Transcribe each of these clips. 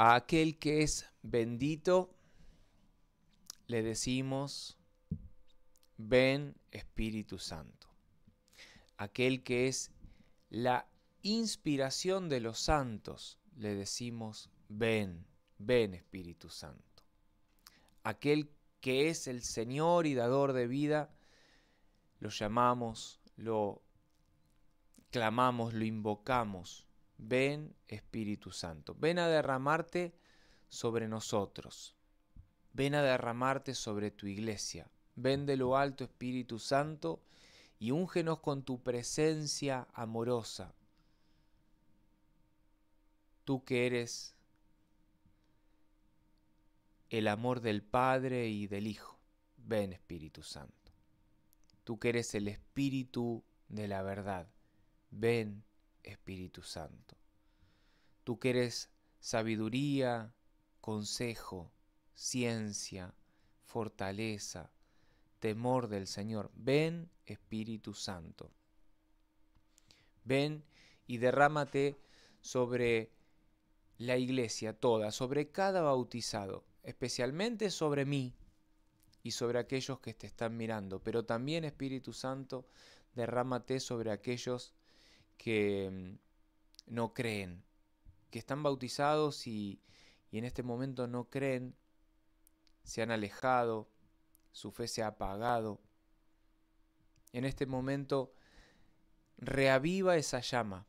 A aquel que es bendito le decimos, ven Espíritu Santo. Aquel que es la inspiración de los santos, le decimos, ven, ven Espíritu Santo. Aquel que es el Señor y dador de vida, lo llamamos, lo clamamos, lo invocamos Ven Espíritu Santo, ven a derramarte sobre nosotros, ven a derramarte sobre tu iglesia, ven de lo alto Espíritu Santo y úngenos con tu presencia amorosa. Tú que eres el amor del Padre y del Hijo, ven Espíritu Santo. Tú que eres el Espíritu de la verdad, ven Espíritu Santo. Tú que eres sabiduría, consejo, ciencia, fortaleza, temor del Señor. Ven Espíritu Santo. Ven y derrámate sobre la iglesia toda, sobre cada bautizado, especialmente sobre mí y sobre aquellos que te están mirando, pero también Espíritu Santo, derrámate sobre aquellos que mm, no creen, que están bautizados y, en este momento no creen, se han alejado, su fe se ha apagado. En este momento reaviva esa llama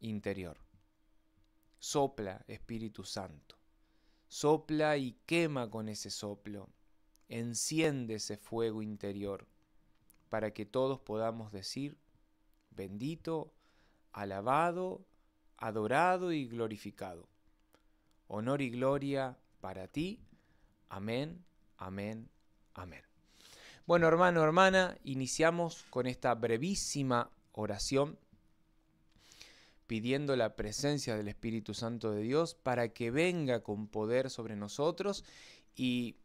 interior. Sopla, Espíritu Santo. Sopla y quema con ese soplo. Enciende ese fuego interior para que todos podamos decir, bendito alabado, adorado y glorificado. Honor y gloria para ti. Amén, amén, amén. Bueno, hermano, hermana, iniciamos con esta brevísima oración pidiendo la presencia del Espíritu Santo de Dios para que venga con poder sobre nosotros y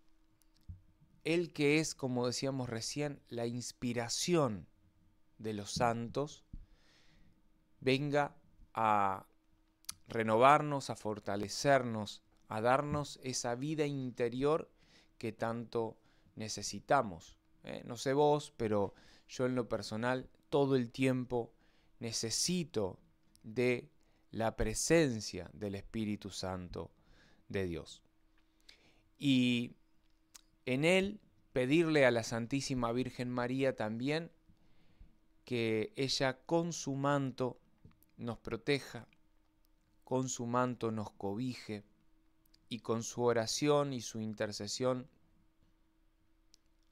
Él que es, como decíamos recién, la inspiración de los santos, venga a renovarnos, a fortalecernos, a darnos esa vida interior que tanto necesitamos. ¿eh? No sé vos, pero yo en lo personal todo el tiempo necesito de la presencia del Espíritu Santo de Dios. Y en él pedirle a la Santísima Virgen María también que ella con su manto nos proteja, con su manto nos cobije y con su oración y su intercesión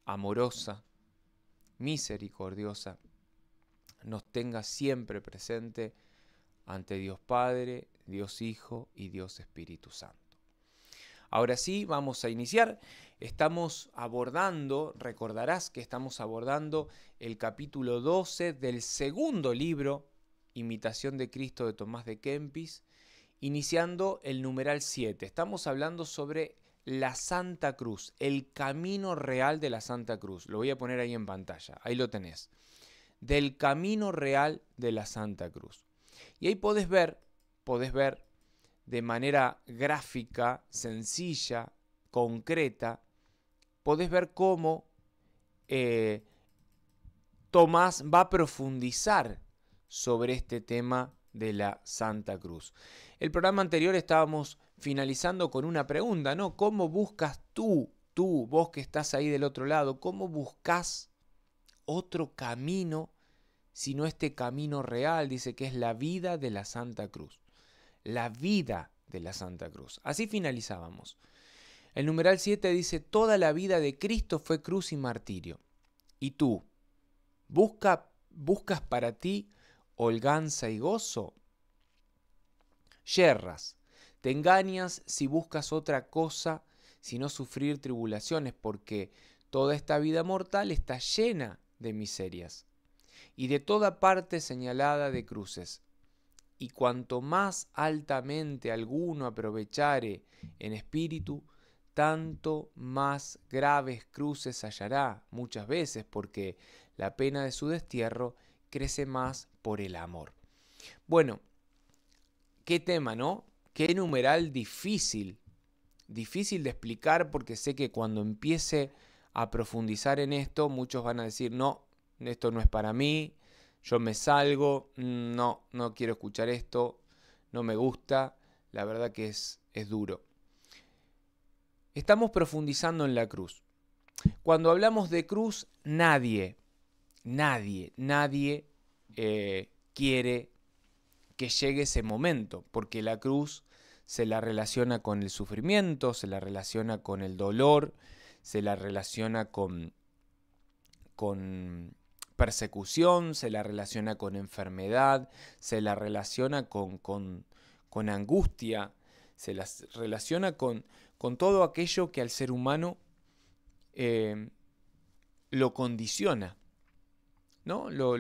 amorosa, misericordiosa, nos tenga siempre presente ante Dios Padre, Dios Hijo y Dios Espíritu Santo. Ahora sí, vamos a iniciar. Estamos abordando, recordarás que estamos abordando el capítulo 12 del segundo libro Imitación de Cristo de Tomás de Kempis, iniciando el numeral 7. Estamos hablando sobre la Santa Cruz, el camino real de la Santa Cruz. Lo voy a poner ahí en pantalla, ahí lo tenés. Del camino real de la Santa Cruz. Y ahí podés ver, podés ver de manera gráfica, sencilla, concreta, podés ver cómo eh, Tomás va a profundizar sobre este tema de la Santa Cruz. El programa anterior estábamos finalizando con una pregunta, ¿no? ¿Cómo buscas tú, tú, vos que estás ahí del otro lado, cómo buscas otro camino si no este camino real? Dice que es la vida de la Santa Cruz. La vida de la Santa Cruz. Así finalizábamos. El numeral 7 dice, toda la vida de Cristo fue cruz y martirio. Y tú, busca, buscas para ti holganza y gozo? Yerras, te engañas si buscas otra cosa, sino sufrir tribulaciones, porque toda esta vida mortal está llena de miserias y de toda parte señalada de cruces. Y cuanto más altamente alguno aprovechare en espíritu, tanto más graves cruces hallará muchas veces, porque la pena de su destierro crece más por el amor. Bueno, qué tema, ¿no? Qué numeral difícil, difícil de explicar porque sé que cuando empiece a profundizar en esto, muchos van a decir, no, esto no es para mí, yo me salgo, mm, no, no quiero escuchar esto, no me gusta, la verdad que es, es duro. Estamos profundizando en la cruz. Cuando hablamos de cruz, nadie, nadie, nadie eh, quiere que llegue ese momento, porque la cruz se la relaciona con el sufrimiento, se la relaciona con el dolor, se la relaciona con, con persecución, se la relaciona con enfermedad, se la relaciona con, con, angustia, se la relaciona con, con todo aquello que al ser humano eh, lo condiciona, ¿no? lo,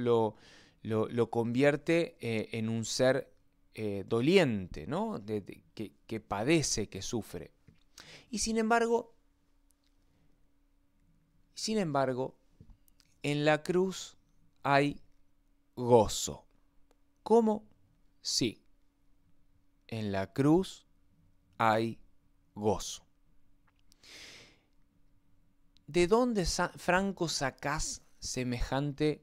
lo, convierte eh, en un ser eh, doliente, ¿no? que, padece, que sufre. Y sin embargo, sin embargo, en la cruz hay gozo. ¿Cómo? Sí. En la cruz hay gozo. ¿De dónde, Franco, sacás semejante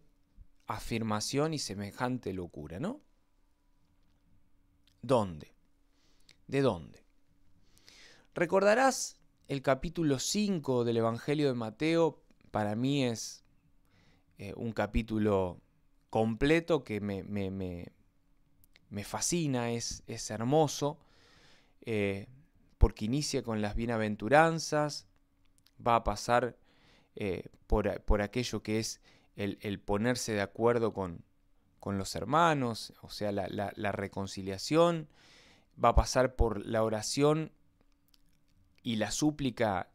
afirmación y semejante locura, ¿no? ¿Dónde? ¿De dónde? Recordarás el capítulo 5 del Evangelio de Mateo, para mí es eh, un capítulo completo que me, me, me, fascina, es, es hermoso, eh, porque inicia con las bienaventuranzas, va a pasar eh, por, por aquello que es el, ponerse de acuerdo con, los hermanos, o sea, la, reconciliación, va a pasar por la oración y la súplica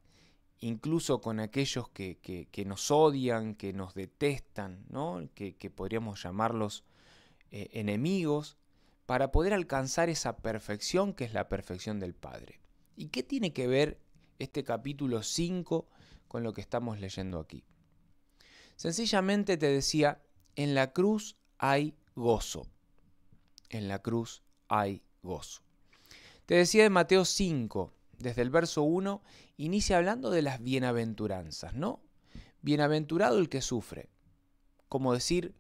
incluso con aquellos que, nos odian, que nos detestan, que, podríamos llamarlos eh, enemigos, para poder alcanzar esa perfección que es la perfección del Padre. ¿Y qué tiene que ver este capítulo 5 con lo que estamos leyendo aquí? Sencillamente te decía, en la cruz hay gozo. En la cruz hay gozo. Te decía de Mateo 5, desde el verso 1, inicia hablando de las bienaventuranzas, ¿no? Bienaventurado el que sufre. Como decir,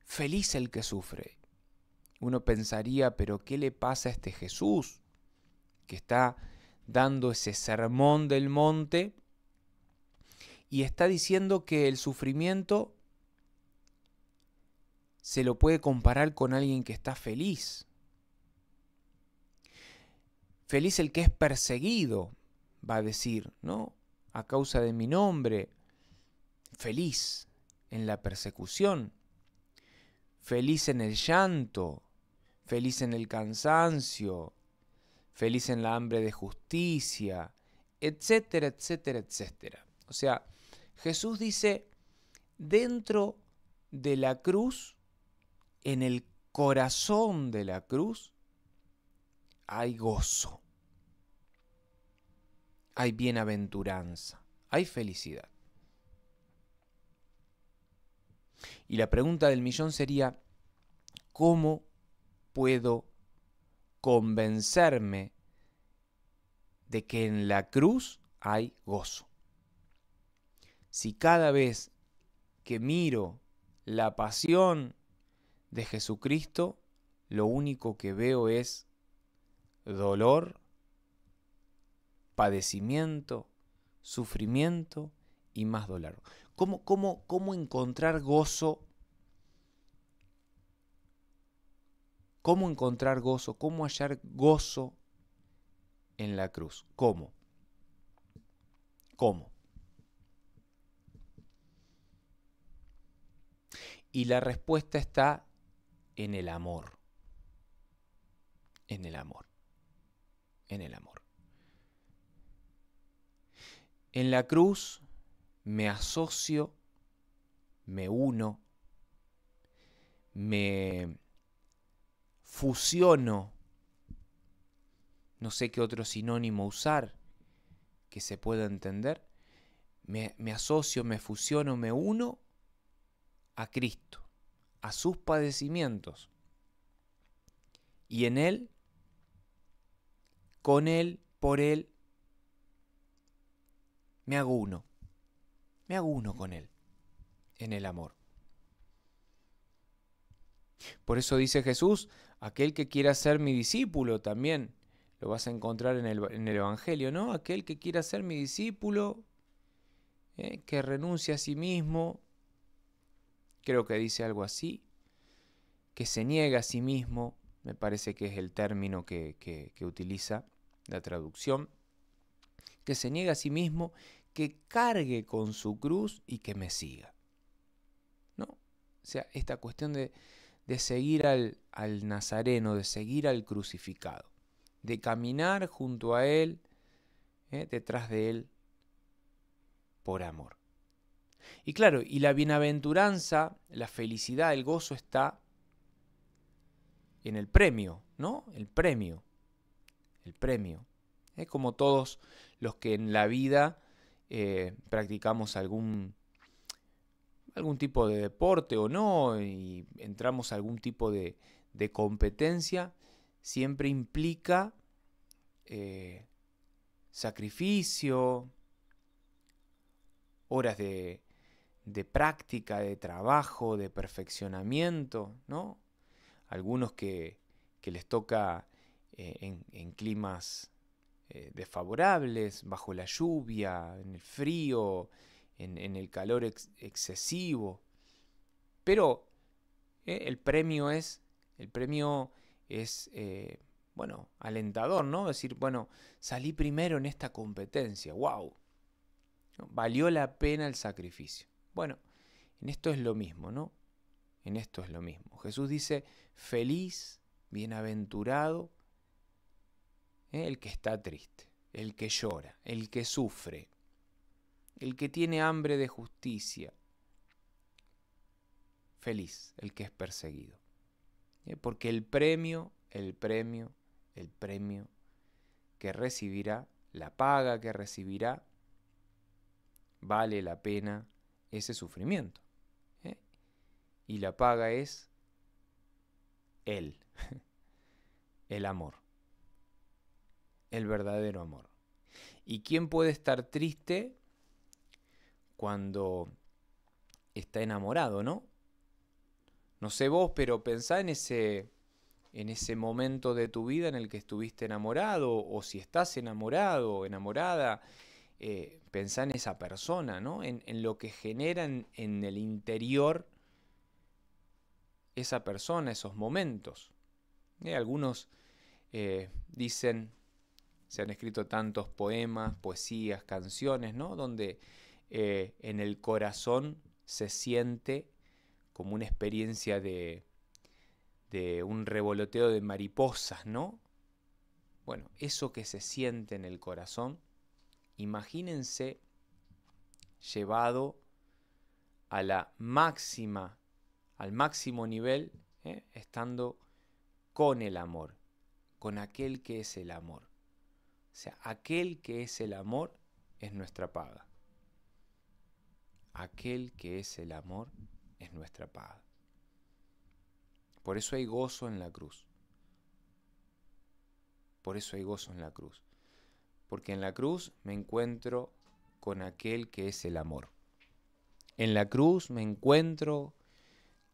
feliz el que sufre. Uno pensaría, pero ¿qué le pasa a este Jesús que está dando ese sermón del monte y está diciendo que el sufrimiento se lo puede comparar con alguien que está feliz. Feliz el que es perseguido, va a decir, ¿no? A causa de mi nombre. Feliz en la persecución. Feliz en el llanto. Feliz en el cansancio. Feliz en la hambre de justicia. Etcétera, etcétera, etcétera. O sea, Jesús dice, dentro de la cruz, en el corazón de la cruz, hay gozo, hay bienaventuranza, hay felicidad. Y la pregunta del millón sería, ¿cómo puedo convencerme de que en la cruz hay gozo? si cada vez que miro la pasión de Jesucristo, lo único que veo es dolor, padecimiento, sufrimiento y más dolor. ¿Cómo, cómo encontrar gozo? ¿Cómo encontrar gozo? ¿Cómo hallar gozo en la cruz? ¿Cómo? ¿Cómo? Y la respuesta está en el amor. En el amor. En el amor. En la cruz me asocio, me uno, me fusiono, no sé qué otro sinónimo usar que se pueda entender, me, me asocio, me fusiono, me uno a Cristo, a sus padecimientos. Y en Él, con Él, por Él, me hago uno. Me hago uno con Él, en el amor. Por eso dice Jesús, aquel que quiera ser mi discípulo también, lo vas a encontrar en el, Evangelio, ¿no? Aquel que quiera ser mi discípulo, eh, que renuncie a sí mismo, creo que dice algo así, que se niega a sí mismo, me parece que es el término que, utiliza la traducción, que se niega a sí mismo, que cargue con su cruz y que me siga. ¿No? O sea, esta cuestión de, seguir al, al nazareno, de seguir al crucificado, de caminar junto a él, ¿eh? detrás de él, por amor. Y claro, y la bienaventuranza, la felicidad, el gozo está en el premio, ¿no? El premio. El premio. Es como todos los que en la vida eh, practicamos algún, algún tipo de deporte o no, y entramos a algún tipo de, competencia, siempre implica eh, sacrificio, horas de, de práctica, de trabajo, de perfeccionamiento, ¿no? Algunos que, les toca eh, en, climas eh, desfavorables, bajo la lluvia, en el frío, en, el calor excesivo. Pero eh, el premio es, el premio es, bueno, alentador, ¿no? Decir, bueno, salí primero en esta competencia, wow. Valió la pena el sacrificio. Bueno, en esto es lo mismo, ¿no? En esto es lo mismo. Jesús dice, feliz, bienaventurado, ¿eh? el que está triste, el que llora, el que sufre, el que tiene hambre de justicia. Feliz el que es perseguido. ¿eh? Porque el premio, el premio, el premio que recibirá, la paga que recibirá, vale la pena ese sufrimiento. ¿eh? Y la paga es Él, el amor, el verdadero amor. ¿Y quién puede estar triste cuando está enamorado, no? No sé vos, pero pensá en ese, en ese momento de tu vida en el que estuviste enamorado o si estás enamorado o enamorada eh, pensar en esa persona, ¿no? En, lo que genera en el interior esa persona, esos momentos. Eh, algunos eh, dicen, se han escrito tantos poemas, poesías, canciones, ¿no? Donde en el corazón se siente como una experiencia de, de un revoloteo de mariposas, ¿no? Bueno, eso que se siente en el corazón Imagínense llevado a la máxima, al máximo nivel, ¿eh? estando con el amor, con aquel que es el amor. O sea, aquel que es el amor es nuestra paga. Aquel que es el amor es nuestra paga. Por eso hay gozo en la cruz. Por eso hay gozo en la cruz porque en la cruz me encuentro con aquel que es el amor. En la cruz me encuentro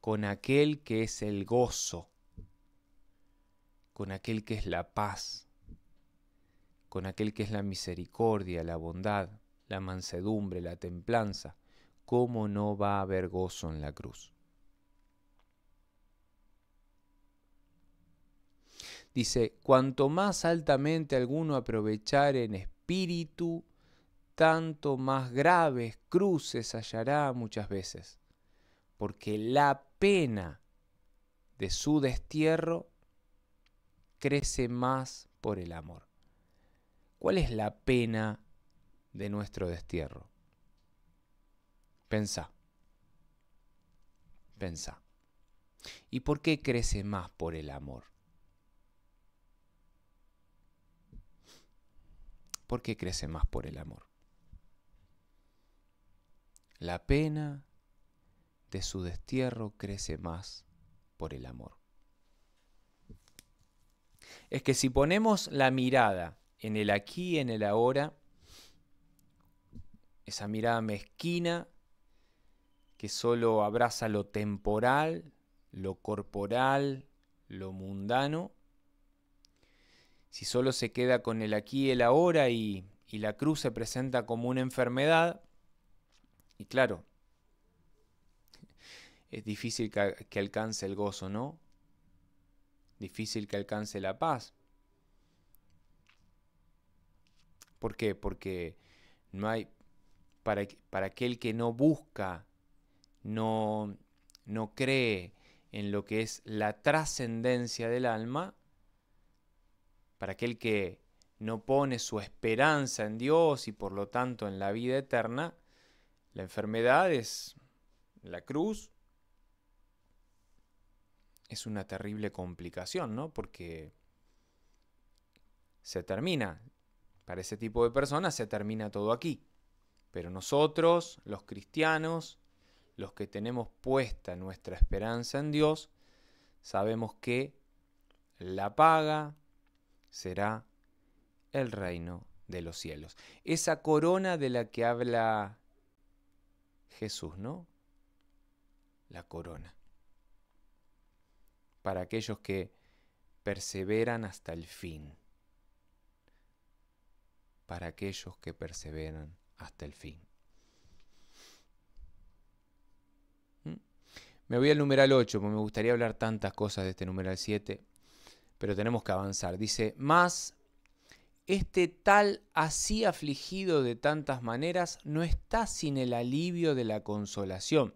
con aquel que es el gozo, con aquel que es la paz, con aquel que es la misericordia, la bondad, la mansedumbre, la templanza. ¿Cómo no va a haber gozo en la cruz? Dice, cuanto más altamente alguno aprovechar en espíritu, tanto más graves cruces hallará muchas veces, porque la pena de su destierro crece más por el amor. ¿Cuál es la pena de nuestro destierro? Pensá, pensá. ¿Y por qué crece más por el amor? porque crece más por el amor. La pena de su destierro crece más por el amor. Es que si ponemos la mirada en el aquí, y en el ahora, esa mirada mezquina que solo abraza lo temporal, lo corporal, lo mundano, si solo se queda con el aquí y el ahora y, la cruz se presenta como una enfermedad, y claro, es difícil que, alcance el gozo, ¿no? Difícil que alcance la paz. ¿Por qué? Porque no hay, para, para, aquel que no busca, no, no cree en lo que es la trascendencia del alma, para aquel que no pone su esperanza en Dios y por lo tanto en la vida eterna, la enfermedad es la cruz. Es una terrible complicación, ¿no? Porque se termina. Para ese tipo de personas se termina todo aquí. Pero nosotros, los cristianos, los que tenemos puesta nuestra esperanza en Dios, sabemos que la paga, será el reino de los cielos. Esa corona de la que habla Jesús, ¿no? La corona. Para aquellos que perseveran hasta el fin. Para aquellos que perseveran hasta el fin. ¿Mm? Me voy al numeral 8, porque me gustaría hablar tantas cosas de este numeral 7 pero tenemos que avanzar. Dice, más este tal así afligido de tantas maneras no está sin el alivio de la consolación,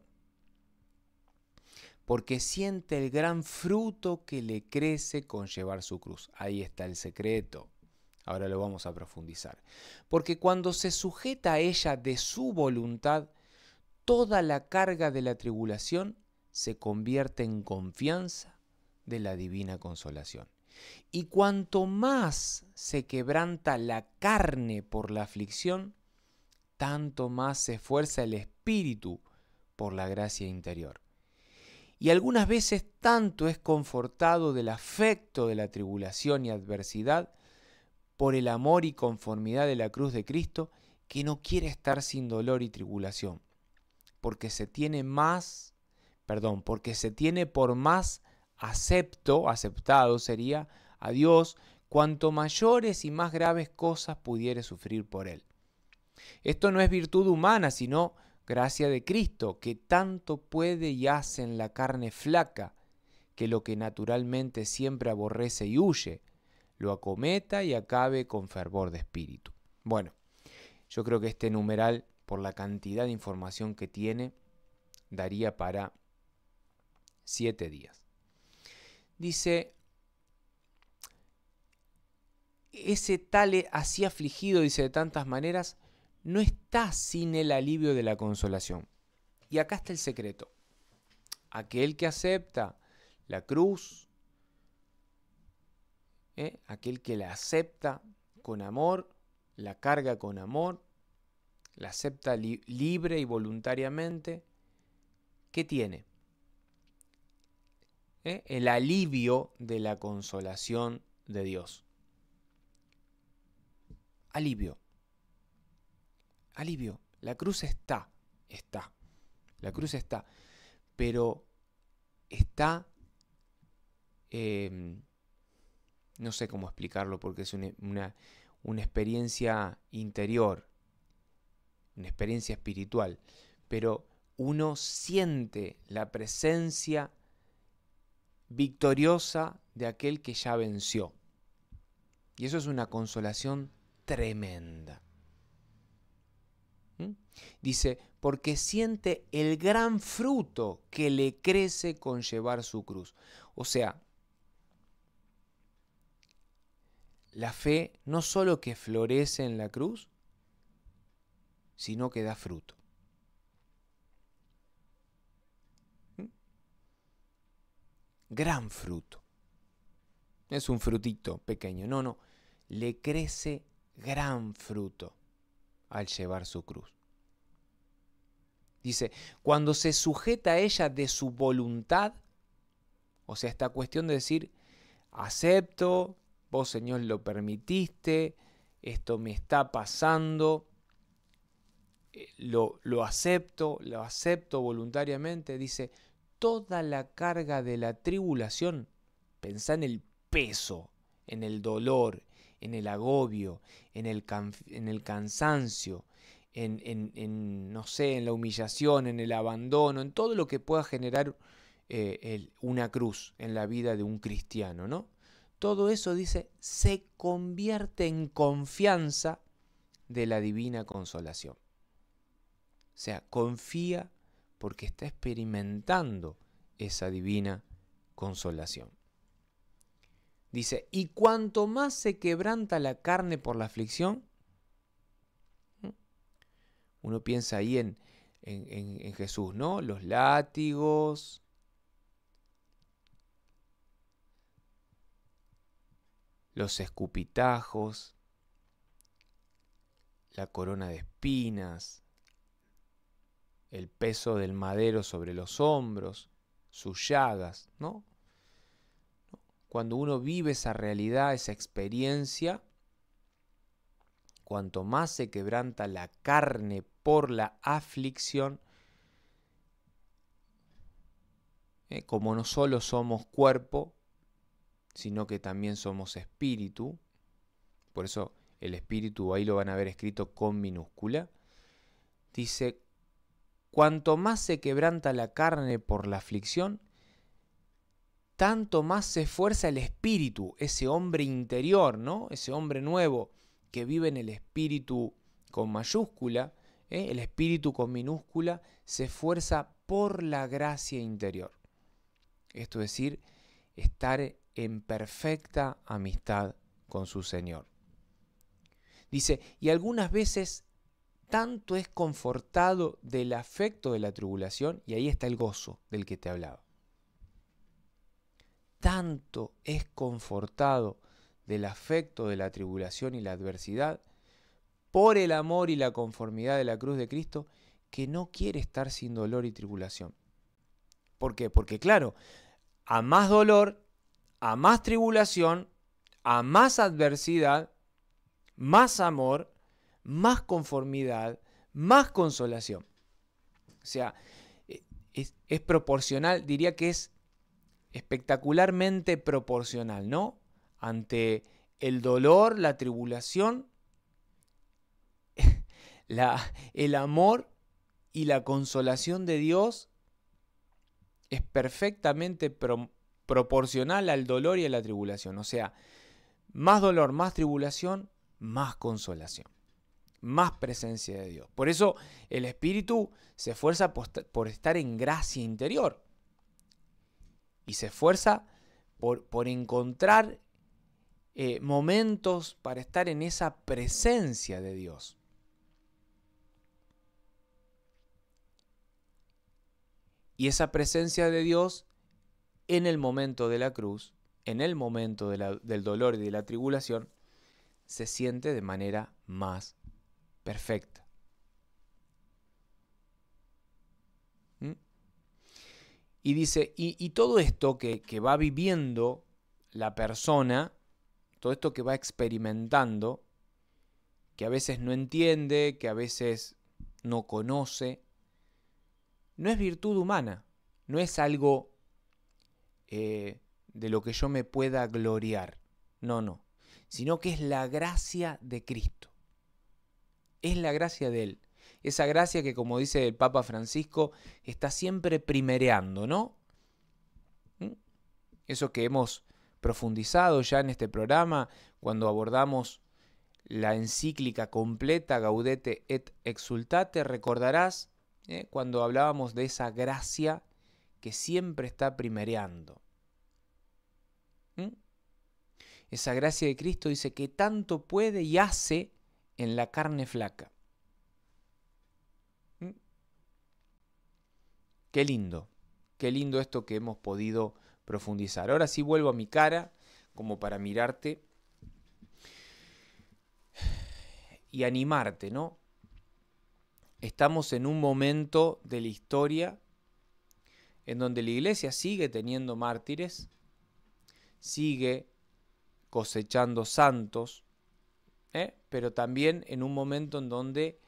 porque siente el gran fruto que le crece con llevar su cruz. Ahí está el secreto. Ahora lo vamos a profundizar. Porque cuando se sujeta a ella de su voluntad, toda la carga de la tribulación se convierte en confianza de la divina consolación. Y cuanto más se quebranta la carne por la aflicción, tanto más se esfuerza el espíritu por la gracia interior. Y algunas veces tanto es confortado del afecto de la tribulación y adversidad por el amor y conformidad de la cruz de Cristo que no quiere estar sin dolor y tribulación, porque se tiene más, perdón, porque se tiene por más acepto, aceptado sería a Dios, cuanto mayores y más graves cosas pudiere sufrir por Él. Esto no es virtud humana, sino gracia de Cristo, que tanto puede y hace en la carne flaca, que lo que naturalmente siempre aborrece y huye, lo acometa y acabe con fervor de espíritu. Bueno, yo creo que este numeral, por la cantidad de información que tiene, daría para siete días dice, ese tale así afligido, dice de tantas maneras, no está sin el alivio de la consolación. Y acá está el secreto. Aquel que acepta la cruz, ¿eh? aquel que la acepta con amor, la carga con amor, la acepta libre y voluntariamente, ¿qué tiene? ¿eh? el alivio de la consolación de Dios. Alivio. Alivio. La cruz está, está. La cruz está. Pero está... Em, no sé cómo explicarlo porque es una, una, una experiencia interior, una experiencia espiritual, pero uno siente la presencia victoriosa de aquel que ya venció. Y eso es una consolación tremenda. ¿Mm? Dice, porque siente el gran fruto que le crece con llevar su cruz. O sea, la fe no solo que florece en la cruz, sino que da fruto. gran fruto. Es un frutito pequeño, no, no, le crece gran fruto al llevar su cruz. Dice, cuando se sujeta a ella de su voluntad, o sea, esta cuestión de decir, acepto, vos Señor lo permitiste, esto me está pasando, eh, lo, lo acepto, lo acepto voluntariamente, dice, toda la carga de la tribulación, pensá en el peso, en el dolor, en el agobio, en el, cansancio, en, no sé, en la humillación, en el abandono, en todo lo que pueda generar eh, una cruz en la vida de un cristiano, ¿no? Todo eso, dice, se convierte en confianza de la divina consolación. O sea, confía porque está experimentando esa divina consolación. Dice, y cuanto más se quebranta la carne por la aflicción, uno piensa ahí en, en Jesús, ¿no? Los látigos, los escupitajos, la corona de espinas, el peso del madero sobre los hombros, sus llagas, ¿no? Cuando uno vive esa realidad, esa experiencia, cuanto más se quebranta la carne por la aflicción, eh, como no solo somos cuerpo, sino que también somos espíritu, por eso el espíritu ahí lo van a ver escrito con minúscula, dice, Cuanto más se quebranta la carne por la aflicción, tanto más se esfuerza el espíritu, ese hombre interior, ¿no? Ese hombre nuevo que vive en el espíritu con mayúscula, ¿eh? el espíritu con minúscula, se esfuerza por la gracia interior. Esto es decir, estar en perfecta amistad con su Señor. Dice, y algunas veces tanto es confortado del afecto de la tribulación, y ahí está el gozo del que te hablaba. Tanto es confortado del afecto de la tribulación y la adversidad, por el amor y la conformidad de la cruz de Cristo, que no quiere estar sin dolor y tribulación. ¿Por qué? Porque claro, a más dolor, a más tribulación, a más adversidad, más amor, más conformidad, más consolación. O sea, e, es, proporcional, diría que es espectacularmente proporcional, ¿no? Ante el dolor, la tribulación, el amor y la consolación de Dios es perfectamente proporcional al dolor y a la tribulación. O sea, más dolor, más tribulación, más consolación más presencia de Dios. Por eso el Espíritu se esfuerza por estar en gracia interior. Y se esfuerza por, encontrar eh, momentos para estar en esa presencia de Dios. Y esa presencia de Dios en el momento de la cruz, en el momento del dolor y de la tribulación, se siente de manera más perfecta. ¿Mm? Y dice, y, todo esto que, va viviendo la persona, todo esto que va experimentando, que a veces no entiende, que a veces no conoce, no es virtud humana, no es algo eh, de lo que yo me pueda gloriar, no, no, sino que es la gracia de Cristo. Es la gracia de Él. Esa gracia que, como dice el Papa Francisco, está siempre primereando, ¿no? ¿Mm? Eso que hemos profundizado ya en este programa cuando abordamos la encíclica completa Gaudete et Exultate, recordarás ¿eh? cuando hablábamos de esa gracia que siempre está primereando. ¿Mm? Esa gracia de Cristo dice que tanto puede y hace en la carne flaca. ¿Mm? Qué lindo, qué lindo esto que hemos podido profundizar. Ahora sí vuelvo a mi cara como para mirarte y animarte, ¿no? Estamos en un momento de la historia en donde la iglesia sigue teniendo mártires, sigue cosechando santos, ¿eh? pero también en un momento en donde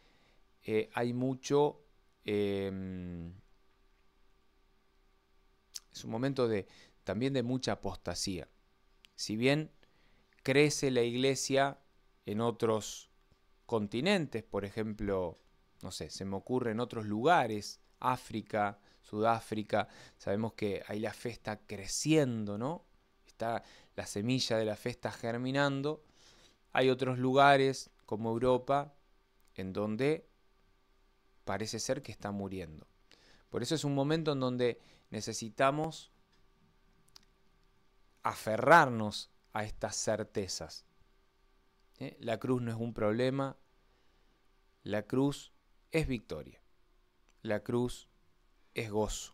eh, hay mucho... Em, es un momento también de mucha apostasía. Si bien crece la iglesia en otros continentes, por ejemplo, no sé, se me ocurre en otros lugares, África, Sudáfrica, sabemos que ahí la fe está creciendo, ¿no? Está la semilla de la fe está germinando, hay otros lugares como Europa en donde parece ser que está muriendo. Por eso es un momento en donde necesitamos aferrarnos a estas certezas. ¿Eh? La cruz no es un problema, la cruz es victoria, la cruz es gozo,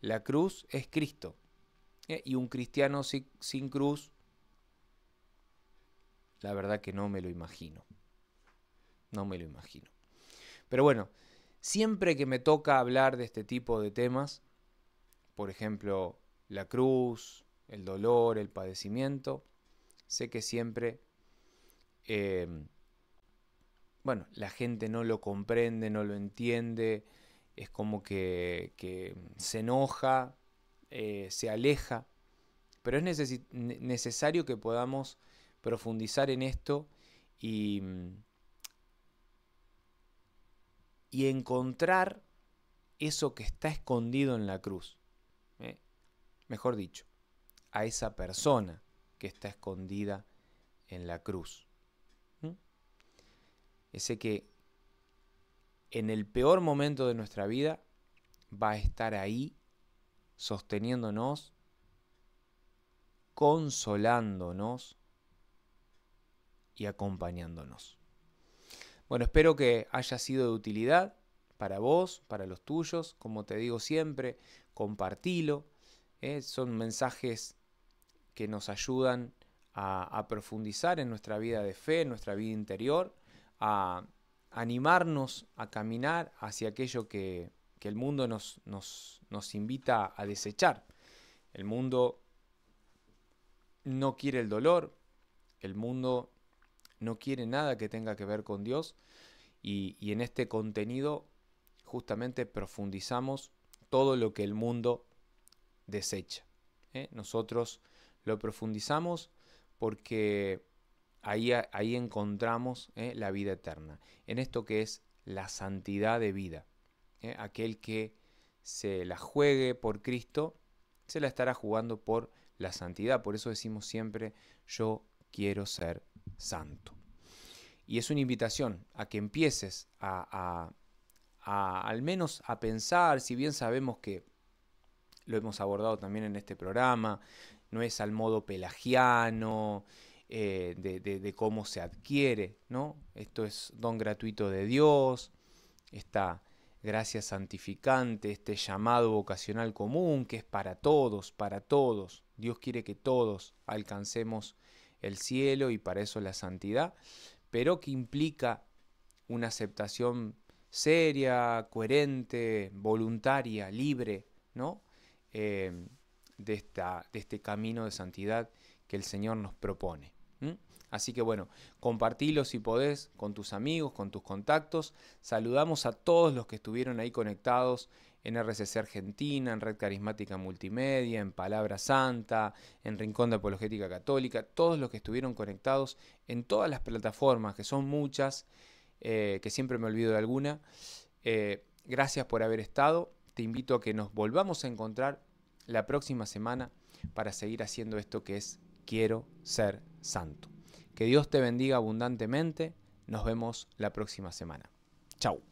la cruz es Cristo. ¿Eh? Y un cristiano sin cruz la verdad que no me lo imagino. No me lo imagino. Pero bueno, siempre que me toca hablar de este tipo de temas, por ejemplo, la cruz, el dolor, el padecimiento, sé que siempre, em, bueno, la gente no lo comprende, no lo entiende, es como que, se enoja, eh, se aleja, pero es necesario que podamos profundizar en esto y, mm, y encontrar eso que está escondido en la cruz. ¿eh? Mejor dicho, a esa persona que está escondida en la cruz. Ese que en el peor momento de nuestra vida va a estar ahí sosteniéndonos, consolándonos, y acompañándonos. Bueno, espero que haya sido de utilidad para vos, para los tuyos. Como te digo siempre, compartilo. ¿eh? Son mensajes que nos ayudan a, profundizar en nuestra vida de fe, en nuestra vida interior, a animarnos a caminar hacia aquello que, el mundo nos, nos invita a desechar. El mundo no quiere el dolor, el mundo no quiere nada que tenga que ver con Dios y, en este contenido justamente profundizamos todo lo que el mundo desecha. ¿eh? Nosotros lo profundizamos porque ahí, ahí encontramos ¿eh? la vida eterna, en esto que es la santidad de vida. ¿eh? Aquel que se la juegue por Cristo, se la estará jugando por la santidad. Por eso decimos siempre, yo quiero ser Santo. Y es una invitación a que empieces a, al menos a pensar, si bien sabemos que lo hemos abordado también en este programa, no es al modo pelagiano, eh, de, cómo se adquiere, ¿no? Esto es don gratuito de Dios, esta gracia santificante, este llamado vocacional común que es para todos, para todos. Dios quiere que todos alcancemos el cielo y para eso la santidad, pero que implica una aceptación seria, coherente, voluntaria, libre, ¿no? Eh, de, esta, de, este camino de santidad que el Señor nos propone. Así que bueno, compartilo si podés con tus amigos, con tus contactos. Saludamos a todos los que estuvieron ahí conectados en RCC Argentina, en Red Carismática Multimedia, en Palabra Santa, en Rincón de Apologética Católica, todos los que estuvieron conectados en todas las plataformas, que son muchas, eh, que siempre me olvido de alguna. Eh, gracias por haber estado. Te invito a que nos volvamos a encontrar la próxima semana para seguir haciendo esto que es Quiero ser santo. Que Dios te bendiga abundantemente. Nos vemos la próxima semana. Chau.